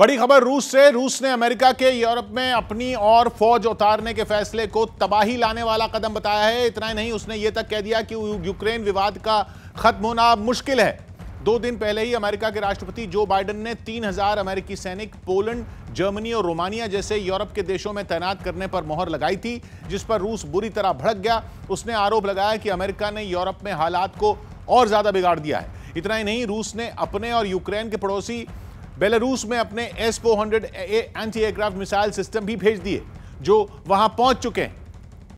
बड़ी खबर रूस से रूस ने अमेरिका के यूरोप में अपनी और फौज उतारने के फैसले को तबाही लाने वाला कदम बताया है इतना ही नहीं उसने ये तक कह दिया कि यूक्रेन विवाद का खत्म होना मुश्किल है दो दिन पहले ही अमेरिका के राष्ट्रपति जो बाइडेन ने 3000 अमेरिकी सैनिक पोलैंड जर्मनी और रोमानिया जैसे यूरोप के देशों में तैनात करने पर मोहर लगाई थी जिस पर रूस बुरी तरह भड़क गया उसने आरोप लगाया कि अमेरिका ने यूरोप में हालात को और ज्यादा बिगाड़ दिया है इतना ही नहीं रूस ने अपने और यूक्रेन के पड़ोसी बेलारूस में अपने S four anti aircraft missile system भी भेज दिए जो वहां पहुंच चुके हैं